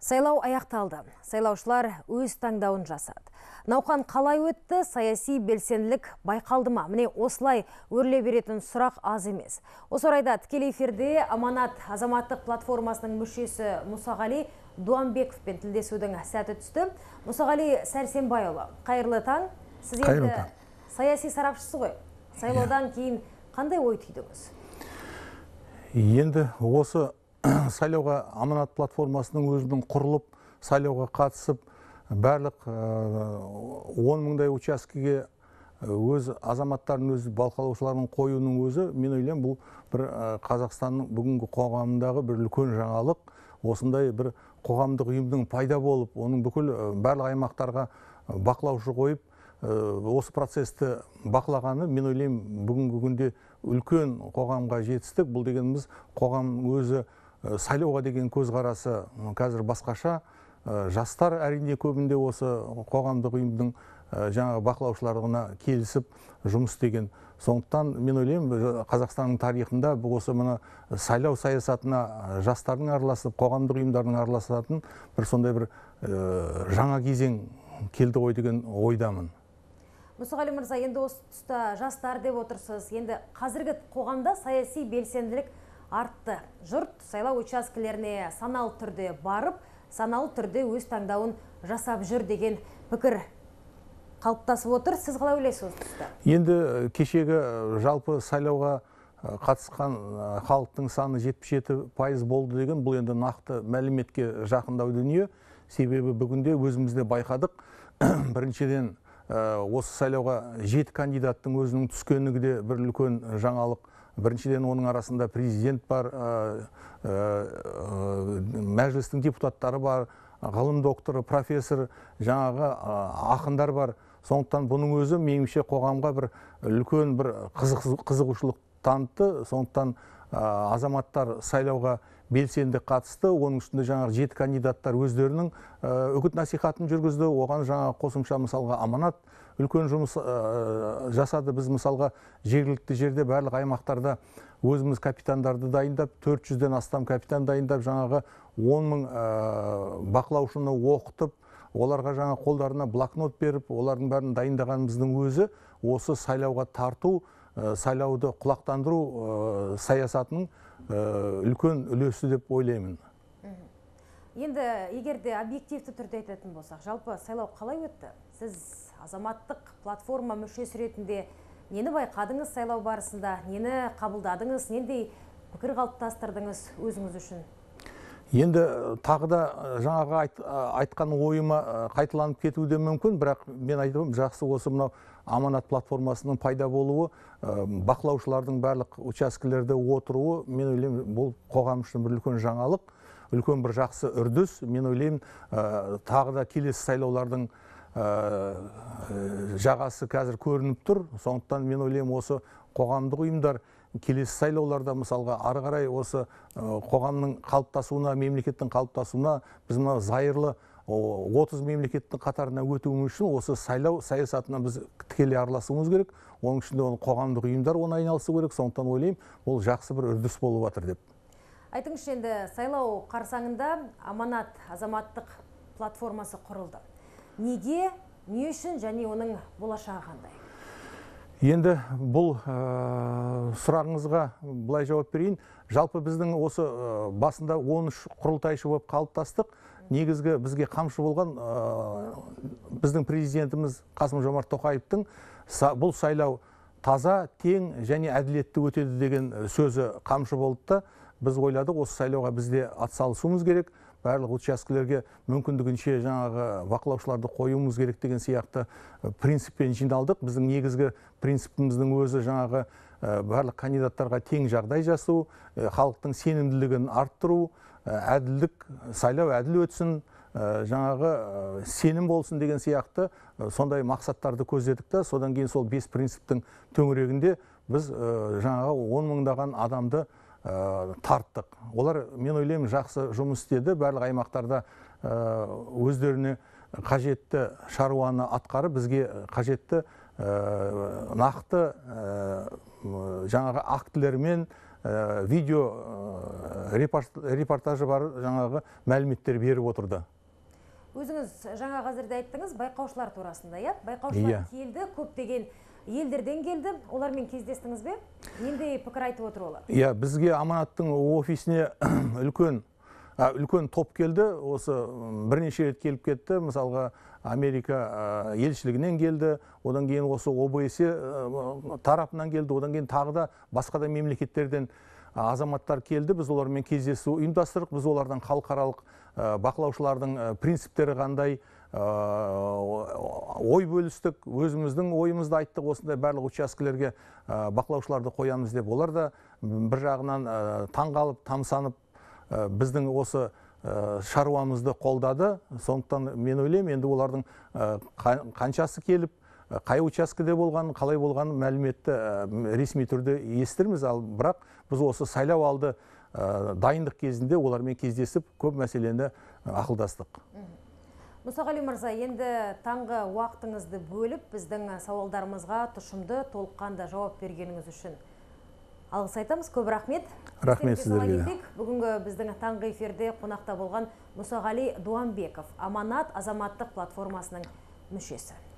Сайлау аяқталды. Сайлаушылар өз таңдауын жасады. Науқан қалай өтті, саяси белсенділік байқалды ма? Міне осылай өрле беретін сұрақ аз емес. Осы орайда тікелей эфирде Аманат азаматтық платформасының мүшесі Мұсағали Дуанбековпен тілдесудің сәті түсті. Мұсағали Сәрсенбайұлы, қайырлы таң. Сіз енді саяси сарапшысы ғой. Иә. Сайлаудан кейін қандай ой түйдіңіз? Енді осы сайлауға аманат платформасының өзінің құрылып сайлауға қатысып барлық э, он мыңдай учаскеге э, өз азаматтарын өз балқалаушыларын қоюының өзі мен ойлаймын бұл бір э, қазақстанның бүгінгі қоғамындағы бір үлкен жаңалық осындай бір қоғамдық ұйымның пайда болып оның бүкіл барлық аймақтарға бақылаушы қойып осы процесті бақылағаны мен ойлаймын бүгінгі күнде үлкен қоғамға жетістік бұл дегеніміз қоғам өзі Э, сайлауға деген көзқарасы қазір басқаша э, жастар әрине көбінде осы қоғамдық ұйымдың э, жаңағы бақылаушыларына келісіп жұмыс деген. сондықтан мен ойлаймын қазақстанның тарихында осы мына сайлау саясатына жастардың араласып қоғамдық ұйымдардың араласатын бір сондай бір жаңа кезең келді ғой деген ойдамын мұсағали мырза енді осы тұста жастар деп отырсыз енді қазіргі қоғамда саяси белсенділік артты жұрт сайлау учаскелеріне саналы түрде барып саналы түрде өз таңдауын жасап жүр деген пікір қалыптасып отыр сіз қалай ойлайсыз осы енді э, кешегі э, жалпы сайлауға э, қатысқан халықтың саны 77 пайыз болды деген бұл енді нақты мәліметке жақындау дүние себебі бүгінде өзімізде байқадық біріншіден осы сайлауға жет кандидаттың өзінің түскені де бір үлкен жаңалық біріншіден оның арасында президент бар мәжілістің депутаттары бар ғылым докторы профессор жаңағы ақындар бар сондықтан бұның өзі меніңше қоғамға бір үлкен бір қызығушылық танытты сондықтан ә, азаматтар сайлауға белсенді қатысты оның үстінде жаңағы жеті кандидаттар өздерінің үгіт насихатын жүргізді оған жаңа қосымша мысалға аманат үлкен жұмыс ә, жасады біз мысалға жергілікті жерде барлық аймақтарда өзіміз капитандарды дайындап 400-ден астам капитан дайындап жаңағы 10 мың ә, бақылаушыны оқытып оларға жаңа қолдарына блокнот беріп олардың бәрін дайындағанымыздың өзі осы сайлауға тарту Э, сайлауды құлақтандыру э, саясатының э, үлкен үлесі деп ойлаймын енді егер де объективті түрде айтатын болсақ жалпы сайлау қалай өтті сіз азаматтық платформа мүшесі ретінде нені байқадыңыз сайлау барысында нені қабылдадыңыз нендей пікір қалыптастырдыңыз өзіңіз үшін енді э, тағы да э, жаңағы э, айтқан ойыма қайталанып кетуі де мүмкін бірақ мен айтамын жақсы осы мынау аманат платформасының пайда болуы бақылаушылардың барлық учаскелерде отыруы мен ойлаймын бұл қоғам үшін бір үлкен жаңалық үлкен бір жақсы үрдіс мен ойлаймын ә, тағы да келесі сайлаулардың жағасы қазір көрініп тұр сондықтан мен ойлаймын осы қоғамдық ұйымдар келесі сайлауларда мысалға ары қарай осы қоғамның қалыптасуына мемлекеттің қалыптасуына біз мына зайырлы отыз мемлекеттің қатарына өтуіміз үшін осы сайлау саясатына біз тікелей араласуымыз керек оның ішінде оны қоғамдық ұйымдар оны айналысу керек сондықтан ойлаймын ол жақсы бір үрдіс болып жатыр деп айтыңызшы енді сайлау қарсаңында аманат азаматтық платформасы құрылды неге не үшін және оның болашағы қандай енді бұл э, сұрағыңызға былай жауап берейін жалпы біздің осы э, басында 13 құрылтайшы болып қалыптастық негізгі бізге қамшы болған э, біздің президентіміз қасым жомарт тоқаевтың бұл сайлау таза тең және әділетті өтеді деген сөзі қамшы болды да біз ойладық осы сайлауға бізде атсалысуымыз керек барлық учаскелерге мүмкіндігінше жаңағы бақылаушыларды қоюымыз керек деген сияқты э, принциппен жиналдық біздің негізгі принципіміздің өзі жаңағы э, барлық кандидаттарға тең жағдай жасау э, халықтың сенімділігін арттыру әділдік сайлау әділ өтсін жаңағы сенім болсын деген сияқты сондай мақсаттарды көздедік та содан кейін сол бес принциптің төңірегінде біз жаңағы он мыңдаған адамды ә, тарттық олар мен ойлаймын жақсы жұмыс істеді барлық аймақтарда э, өздеріне қажетті шаруаны атқарып бізге қажетті э, нақты жаңағы актілермен ә, видео репортажы бар жаңағы мәліметтер беріп отырды өзіңіз жаңа қазірде айттыңыз байқаушылар турасында иә байқаушылар yeah. Иә. келді көптеген елдерден келді олармен кездестіңіз бе нендей пікір айтып отыр олар иә бізге аманаттың офисіне үлкен ә, үлкен топ келді осы бірнеше рет келіп кетті мысалға америка елшілігінен келді одан кейін осы обсе тарапынан келді одан кейін тағы да басқа да мемлекеттерден азаматтар келді біз олармен кездесу ұйымдастырдық біз олардан халықаралық Э, бақылаушылардың э, принциптері қандай э, ой бөлістік өзіміздің ойымызды айттық осындай барлық учаскелерге бақылаушыларды қоямыз деп олар да бір жағынан таңғалып тамсанып біздің осы шаруамызды қолдады сондықтан мен ойлаймын енді олардың қаншасы келіп қай учаскеде болғанын қалай болғанын мәліметті ресми түрде естірміз ал бірақ біз осы сайлау алды Э, дайындық кезінде олармен кездесіп көп мәселені э, ақылдастық мұсағали мырза енді таңғы уақытыңызды бөліп біздің сауалдарымызға тұшымды толыққанды жауап бергеніңіз үшін алғыс айтамыз көп рахмет рахмет сіздерге бүгінгі біздің таңғы эфирде қонақта болған мұсағали дуанбеков аманат азаматтық платформасының мүшесі